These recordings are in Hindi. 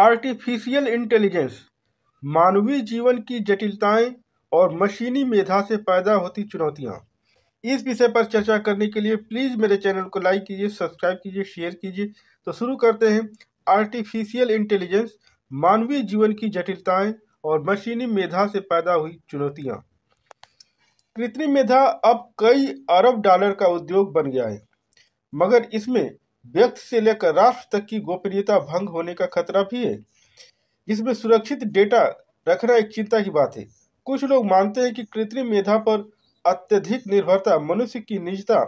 आर्टिफिशियल इंटेलिजेंस मानवीय जीवन की जटिलताएं और मशीनी मेधा से पैदा होती चुनौतियां इस विषय पर चर्चा करने के लिए प्लीज़ मेरे चैनल को लाइक कीजिए सब्सक्राइब कीजिए शेयर कीजिए तो शुरू करते हैं आर्टिफिशियल इंटेलिजेंस मानवीय जीवन की जटिलताएं और मशीनी मेधा से पैदा हुई चुनौतियां कृत्रिम मेधा अब कई अरब डॉलर का उद्योग बन गया है मगर इसमें व्यक्ति से लेकर राष्ट्र तक की गोपनीयता भंग होने का खतरा भी है जिसमें सुरक्षित डेटा रखना एक चिंता की बात है कुछ लोग मानते हैं कि कृत्रिम मेधा पर अत्यधिक निर्भरता मनुष्य की निजता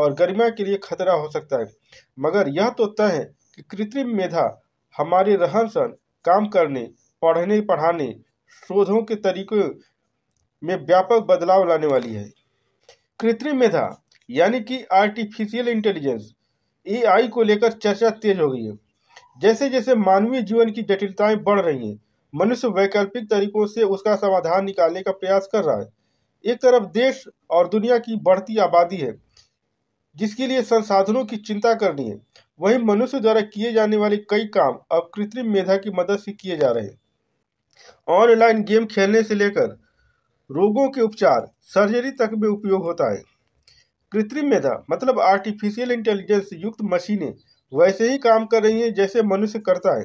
और गरिमा के लिए खतरा हो सकता है मगर यह तो तय है कि कृत्रिम मेधा हमारे रहन सहन काम करने पढ़ने पढ़ाने शोधों के तरीकों में व्यापक बदलाव लाने वाली है कृत्रिम मेधा यानी कि आर्टिफिशियल इंटेलिजेंस एआई को लेकर चर्चा तेज हो गई है जैसे जैसे मानवीय जीवन की जटिलताएं बढ़ रही हैं मनुष्य वैकल्पिक तरीकों से उसका समाधान निकालने का प्रयास कर रहा है एक तरफ देश और दुनिया की बढ़ती आबादी है जिसके लिए संसाधनों की चिंता करनी है वहीं मनुष्य द्वारा किए जाने वाले कई काम अब कृत्रिम मेधा की मदद से किए जा रहे हैं ऑनलाइन गेम खेलने से लेकर रोगों के उपचार सर्जरी तक में उपयोग होता है कृत्रिम मेधा मतलब आर्टिफिशियल इंटेलिजेंस युक्त मशीनें वैसे ही काम कर रही हैं जैसे मनुष्य करता है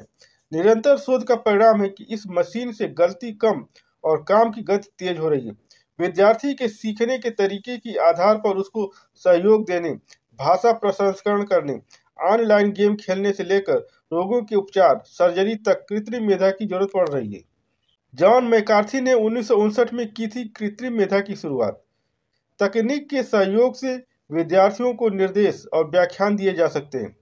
निरंतर शोध का परिणाम है कि इस मशीन से गलती कम और काम की गति तेज हो रही है विद्यार्थी के सीखने के तरीके के आधार पर उसको सहयोग देने भाषा प्रसंस्करण करने ऑनलाइन गेम खेलने से लेकर रोगों के उपचार सर्जरी तक कृत्रिम मेधा की जरूरत पड़ रही है जॉन मैकार्थी ने उन्नीस में की थी कृत्रिम मेधा की शुरुआत तकनीक के सहयोग से विद्यार्थियों को निर्देश और व्याख्यान दिए जा सकते हैं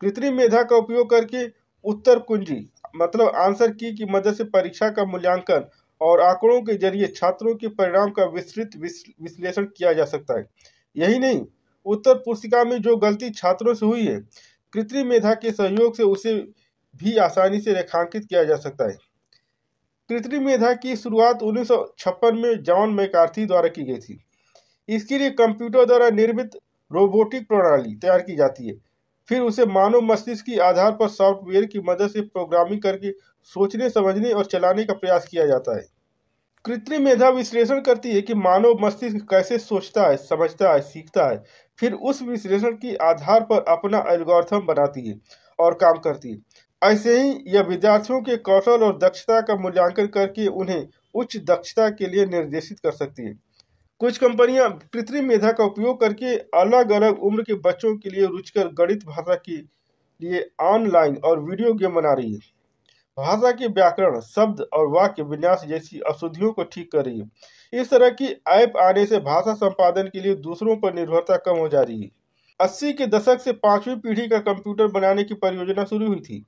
कृत्रिम मेधा का उपयोग करके उत्तर कुंजी मतलब आंसर की की मदद से परीक्षा का मूल्यांकन और आंकड़ों के जरिए छात्रों के परिणाम का विस्तृत विश्लेषण किया जा सकता है यही नहीं उत्तर पुस्तिका में जो गलती छात्रों से हुई है कृत्रिम मेधा के सहयोग से उसे भी आसानी से रेखांकित किया जा सकता है कृत्रिम मेधा की शुरुआत उन्नीस में जॉन मैकार्थी द्वारा की गई थी इसके लिए कंप्यूटर द्वारा निर्मित रोबोटिक प्रणाली तैयार की जाती है फिर उसे मानव मस्तिष्क की आधार पर सॉफ्टवेयर की मदद से प्रोग्रामिंग करके सोचने समझने और चलाने का प्रयास किया जाता है कृत्रिम मेधा विश्लेषण करती है कि मानव मस्तिष्क कैसे सोचता है समझता है सीखता है फिर उस विश्लेषण के आधार पर अपना एल्गोरिथम बनाती है और काम करती है ऐसे ही यह विद्यार्थियों के कौशल और दक्षता का मूल्यांकन करके उन्हें उच्च दक्षता के लिए निर्देशित कर सकती है कुछ कंपनियां कृत्रिम मेधा का उपयोग करके अलग अलग उम्र के बच्चों के लिए रुचकर गणित भाषा के लिए ऑनलाइन और वीडियो गेम बना रही है भाषा के व्याकरण शब्द और वाक्य विन्यास जैसी अशुद्धियों को ठीक कर रही है इस तरह की ऐप आने से भाषा संपादन के लिए दूसरों पर निर्भरता कम हो जा रही है अस्सी के दशक से पांचवी पीढ़ी का कंप्यूटर बनाने की परियोजना शुरू हुई थी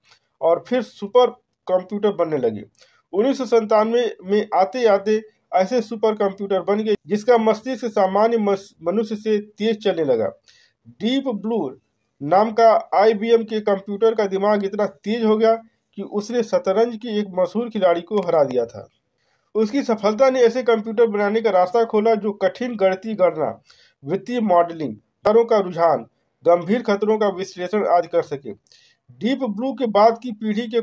और फिर सुपर कंप्यूटर बनने लगे उन्नीस में आते आते ऐसे सुपर कंप्यूटर बन गए जिसका मस्तिष्क सामान्य मनुष्य से तेज चलने लगा डीप ब्लू नाम का आईबीएम के कंप्यूटर का दिमाग इतना तेज हो गया कि उसने शतरंज के एक मशहूर खिलाड़ी को हरा दिया था उसकी सफलता ने ऐसे कंप्यूटर बनाने का रास्ता खोला जो कठिन गणती गणना वित्तीय मॉडलिंग दरों का रुझान गंभीर खतरों का विश्लेषण आदि कर सके डीप ब्लू के बाद की पीढ़ी के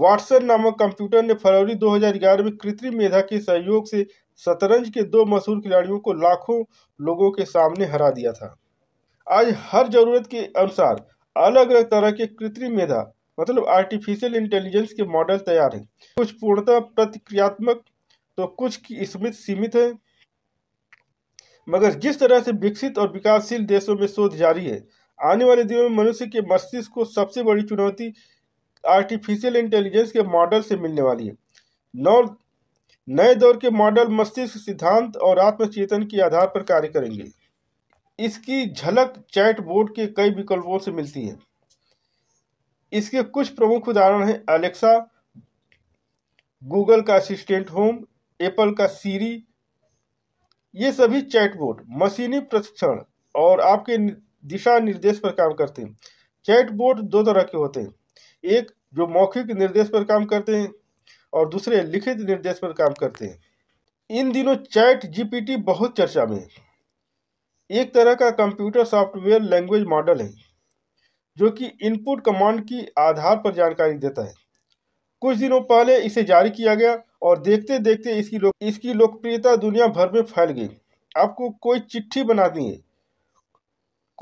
वाटसन नामक कंप्यूटर ने फरवरी 2011 में कृत्रिम मेधा के सहयोग से शतरंज के दो मशहूर खिलाड़ियों को लाखों लोगों के सामने हरा दिया था आज हर जरूरत के अनुसार अलग अलग तरह के कृत्रिम मेधा मतलब आर्टिफिशियल इंटेलिजेंस के मॉडल तैयार हैं कुछ पूर्णतः प्रतिक्रियात्मक तो कुछ की स्मित सीमित है मगर जिस तरह से विकसित और विकासशील देशों में शोध जारी है आने वाले दिनों में मनुष्य के मस्तिष्क को सबसे बड़ी चुनौती आर्टिफिशियल इंटेलिजेंस के मॉडल से मिलने वाली है नौ नए दौर के मॉडल मस्तिष्क सिद्धांत और आत्मचेतन के आधार पर कार्य करेंगे इसकी झलक बोर्ड के कई विकल्पों से मिलती है इसके कुछ प्रमुख उदाहरण हैं अलेक्सा गूगल का असिस्टेंट होम एप्पल का सीरी ये सभी चैटबोर्ड मशीनी प्रशिक्षण और आपके दिशा निर्देश पर काम करते हैं चैटबोर्ड दो तरह के होते हैं एक जो मौखिक निर्देश पर काम करते हैं और दूसरे लिखित निर्देश पर काम करते हैं इन दिनों चैट जीपीटी बहुत चर्चा में है एक तरह का कंप्यूटर सॉफ्टवेयर लैंग्वेज मॉडल है जो कि इनपुट कमांड की आधार पर जानकारी देता है कुछ दिनों पहले इसे जारी किया गया और देखते देखते इसकी लो, इसकी लोकप्रियता दुनिया भर में फैल गई आपको कोई चिट्ठी बनानी है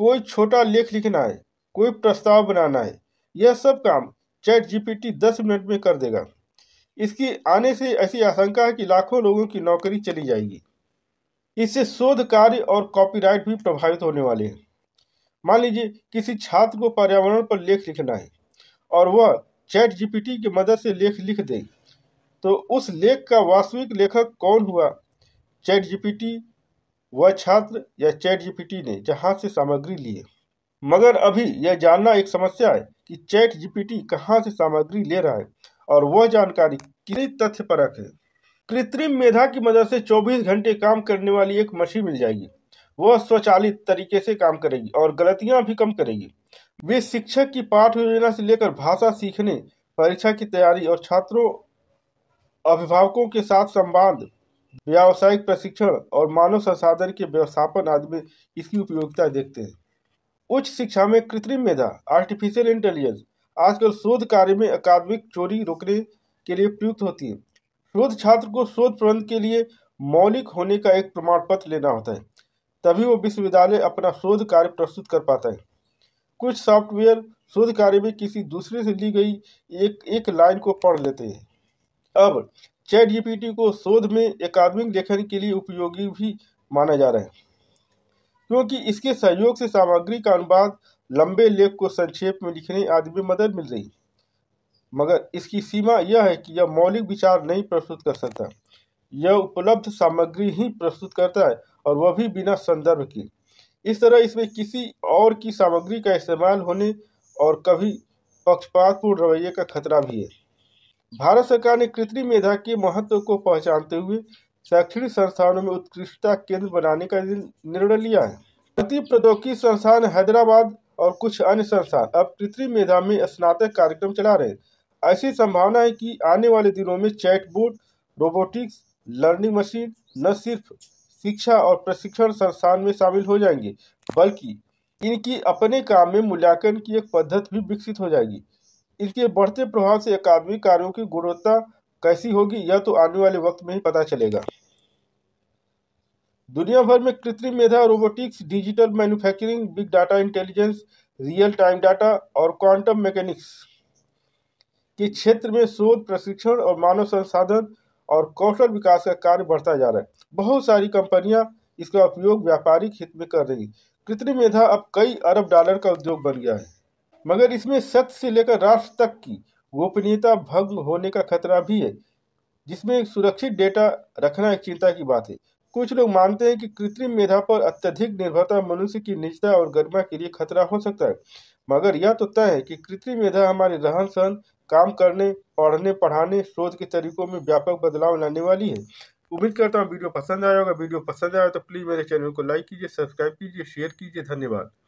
कोई छोटा लेख लिखना है कोई प्रस्ताव बनाना है यह सब काम चैट जीपीटी 10 मिनट में कर देगा इसकी आने से ऐसी आशंका है कि लाखों लोगों की नौकरी चली जाएगी इससे शोध कार्य और कॉपीराइट भी प्रभावित होने वाले हैं मान लीजिए किसी छात्र को पर्यावरण पर लेख लिखना है और वह चैट जीपीटी की मदद से लेख लिख दे तो उस लेख का वास्तविक लेखक कौन हुआ चैट जीपीटी वह छात्र या चैट जीपीटी ने जहाँ से सामग्री लिए मगर अभी यह जानना एक समस्या है कि चैट जीपीटी कहां से सामग्री ले रहा है और वह जानकारी कितनी परक है कृत्रिम मेधा की मदद से 24 घंटे काम करने वाली एक मशीन मिल जाएगी वह स्वचालित तरीके से काम करेगी और गलतियां भी कम करेगी वे शिक्षक की पाठ योजना से लेकर भाषा सीखने परीक्षा की तैयारी और छात्रों अभिभावकों के साथ संवाद व्यावसायिक प्रशिक्षण और मानव संसाधन के व्यवस्थापन आदि में इसकी उपयोगिता देखते हैं उच्च शिक्षा में कृत्रिम मेधा आर्टिफिशियल इंटेलिजेंस आजकल शोध कार्य में अकादमिक चोरी रोकने के लिए प्रयुक्त होती है शोध छात्र को शोध प्रबंध के लिए मौलिक होने का एक प्रमाण पत्र लेना होता है तभी वो विश्वविद्यालय अपना शोध कार्य प्रस्तुत कर पाता है कुछ सॉफ्टवेयर शोध कार्य में किसी दूसरे से ली गई एक एक लाइन को पढ़ लेते हैं अब चैट जीपीटी को शोध में अकादमिक लेखन के लिए उपयोगी भी माना जा रहा है क्योंकि इसके सहयोग से सामग्री का अनुवाद लंबे लेख को संक्षेप में लिखने आदि में मदद मिल रही मगर इसकी सीमा यह है कि यह मौलिक विचार नहीं प्रस्तुत कर सकता यह उपलब्ध सामग्री ही प्रस्तुत करता है और वह भी बिना संदर्भ के इस तरह इसमें किसी और की सामग्री का इस्तेमाल होने और कभी पक्षपातपूर्ण रवैये का खतरा भी है भारत सरकार ने कृत्रिम मेधा के महत्व को पहचानते हुए शैक्षणिक संस्थानों में उत्कृष्टता केंद्र बनाने का निर्णय लिया है भारतीय प्रौद्योगिकी संस्थान हैदराबाद और कुछ अन्य संस्थान अब कृत्रिम मेधा में स्नातक कार्यक्रम चला रहे हैं ऐसी संभावना है कि आने वाले दिनों में चैटबोर्ड रोबोटिक्स लर्निंग मशीन न सिर्फ शिक्षा और प्रशिक्षण संस्थान में शामिल हो जाएंगे बल्कि इनकी अपने काम में मूल्यांकन की एक पद्धति भी विकसित हो जाएगी इसके बढ़ते प्रभाव से अकादमिक कार्यों की गुणवत्ता कैसी होगी यह तो आने वाले वक्त में ही पता चलेगा दुनिया भर में कृत्रिम मेधा robotics digital manufacturing big data intelligence real time data और क्वांटम मैकेनिक्स के क्षेत्र में शोध प्रशिक्षण और मानव संसाधन और कौशल विकास का कार्य बढ़ता जा रहा है बहुत सारी कंपनियां इसका उपयोग व्यापारिक हित में कर रही कृत्रिम मेधा अब कई अरब डॉलर का उद्योग बन गया है मगर इसमें सत्य से लेकर राष्ट्र तक की गोपनीयता भंग होने का खतरा भी है जिसमें सुरक्षित डेटा रखना एक चिंता की बात है कुछ लोग मानते हैं कि कृत्रिम मेधा पर अत्यधिक निर्भरता मनुष्य की निजता और गरिमा के लिए खतरा हो सकता है मगर यह तो तय है कि कृत्रिम मेधा हमारे रहन सहन काम करने पढ़ने पढ़ाने शोध के तरीकों में व्यापक बदलाव लाने वाली है उम्मीद करता हूँ वीडियो पसंद आया होगा वीडियो पसंद आया तो प्लीज़ मेरे चैनल को लाइक कीजिए सब्सक्राइब कीजिए शेयर कीजिए धन्यवाद